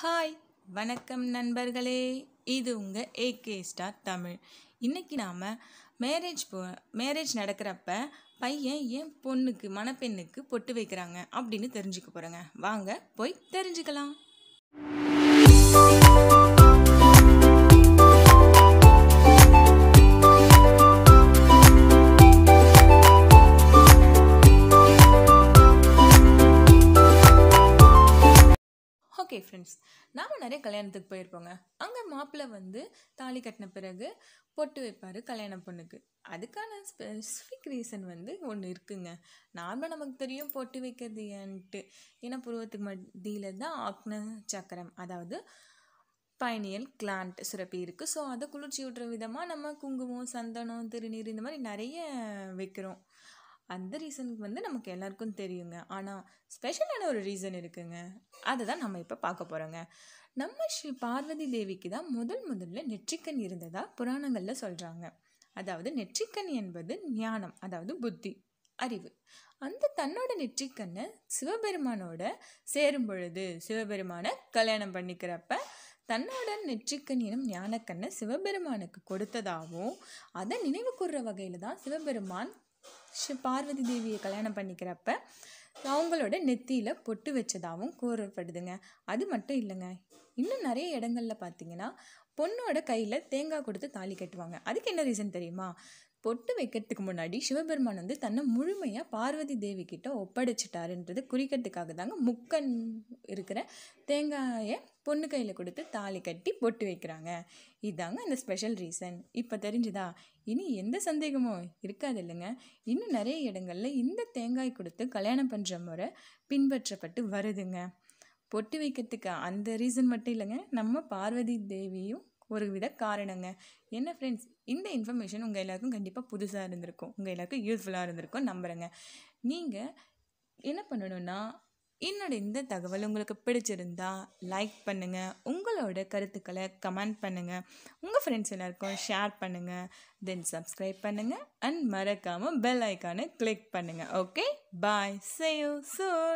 hi வணக்கம் நண்பர்களே இது உங்கள் ஏகே ஸ்டார் தமிழ் இன்றைக்கி நாம் மேரேஜ் போ மேரேஜ் நடக்கிறப்ப பையன் ஏன் பொண்ணுக்கு மணப்பெண்ணுக்கு பொட்டு வைக்கிறாங்க அப்படின்னு தெரிஞ்சுக்க போகிறேங்க வாங்க போய் தெரிஞ்சுக்கலாம் ஓகே ஃப்ரெண்ட்ஸ் நாம் நிறைய கல்யாணத்துக்கு போயிருப்போங்க அங்கே மாப்பிள்ளை வந்து தாலி கட்டின பிறகு பொட்டு வைப்பார் கல்யாண பொண்ணுக்கு அதுக்கான ஸ்பெசிஃபிக் ரீசன் வந்து ஒன்று இருக்குங்க நார்மலாக நமக்கு தெரியும் பொட்டு வைக்கிறது ஏன்ட்டு ஏன்னா புருவத்துக்கு மத்தியில் தான் ஆக்ன சக்கரம் அதாவது பயணியல் கிளாண்ட் சுரப்பி இருக்குது ஸோ அதை குளிர்ச்சி விட்ற விதமாக நம்ம குங்குமம் சந்தனம் திருநீர் இந்த மாதிரி நிறைய வைக்கிறோம் அந்த ரீசனுக்கு வந்து நமக்கு எல்லாருக்கும் தெரியுங்க ஆனால் ஸ்பெஷலான ஒரு ரீசன் இருக்குங்க அதை தான் நம்ம இப்போ பார்க்க போகிறோங்க நம்ம ஸ்ரீ பார்வதி தேவிக்கு தான் முதல் முதல்ல நெற்றிக்கண் இருந்ததாக புராணங்களில் சொல்கிறாங்க அதாவது நெற்றிக்கண் என்பது ஞானம் அதாவது புத்தி அறிவு அந்த தன்னோட நெற்றிக்கண்ணை சிவபெருமானோட சேரும் பொழுது சிவபெருமானை கல்யாணம் பண்ணிக்கிறப்ப தன்னோட நெற்றிக்கண் எனும் ஞானக்கண்ணை சிவபெருமானுக்கு கொடுத்ததாகவும் அதை நினைவு கூறுற வகையில் தான் சிவபெருமான் பார்வதி தேவியை கல்யாணம் பண்ணிக்கிறப்ப அவங்களோட நெத்தியில் பொட்டு வச்சதாகவும் கூறப்படுதுங்க அது மட்டும் இல்லைங்க இன்னும் நிறைய இடங்களில் பார்த்தீங்கன்னா பொண்ணோட கையில் தேங்காய் கொடுத்து தாலி கட்டுவாங்க அதுக்கு என்ன ரீசன் தெரியுமா பொட்டு வைக்கிறதுக்கு முன்னாடி சிவபெருமான் வந்து தன்னை முழுமையாக பார்வதி தேவி கிட்ட ஒப்படைச்சிட்டாருன்றது குறிக்கிறதுக்காக தாங்க முக்கன் இருக்கிற தேங்காயை பொண்ணு கையில் கொடுத்து தாலி கட்டி பொட்டு வைக்கிறாங்க இதாங்க அந்த ஸ்பெஷல் ரீசன் இப்போ தெரிஞ்சுதா இனி எந்த சந்தேகமும் இருக்காது இல்லைங்க இன்னும் நிறைய இடங்களில் இந்த தேங்காய் கொடுத்து கல்யாணம் பண்ணுற முறை பின்பற்றப்பட்டு வருதுங்க பொட்டு வைக்கிறதுக்கு அந்த ரீசன் மட்டும் இல்லைங்க நம்ம பார்வதி தேவியும் ஒரு வித காரணங்க என்ன ஃப்ரெண்ட்ஸ் இந்த இன்ஃபர்மேஷன் உங்கள் எல்லாருக்கும் கண்டிப்பாக புதுசாக இருந்திருக்கும் உங்கள் எல்லாருக்கும் யூஸ்ஃபுல்லாக இருந்திருக்கும் நம்புகிறேங்க நீங்கள் என்ன பண்ணணும்னா என்னோட இந்த தகவல் உங்களுக்கு பிடிச்சிருந்தா லைக் பண்ணுங்கள் உங்களோட கருத்துக்களை கமெண்ட் பண்ணுங்கள் உங்கள் ஃப்ரெண்ட்ஸ் எல்லாருக்கும் ஷேர் பண்ணுங்கள் தென் சப்ஸ்கிரைப் பண்ணுங்கள் அண்ட் மறக்காமல் பெல் ஐக்கானை கிளிக் பண்ணுங்கள் ஓகே பாய் சேவ் சூன்